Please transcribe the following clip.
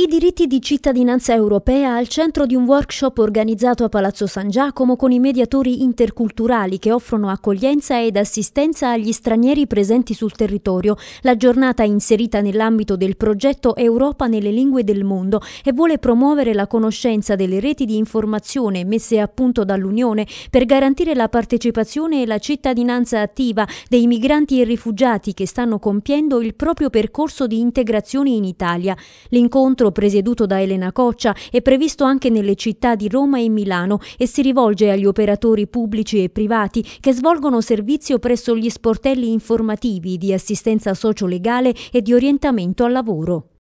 I diritti di cittadinanza europea al centro di un workshop organizzato a Palazzo San Giacomo con i mediatori interculturali che offrono accoglienza ed assistenza agli stranieri presenti sul territorio. La giornata è inserita nell'ambito del progetto Europa nelle lingue del mondo e vuole promuovere la conoscenza delle reti di informazione messe a punto dall'Unione per garantire la partecipazione e la cittadinanza attiva dei migranti e rifugiati che stanno compiendo il proprio percorso di integrazione in Italia. L'incontro lavoro presieduto da Elena Coccia è previsto anche nelle città di Roma e Milano e si rivolge agli operatori pubblici e privati che svolgono servizio presso gli sportelli informativi di assistenza sociolegale e di orientamento al lavoro.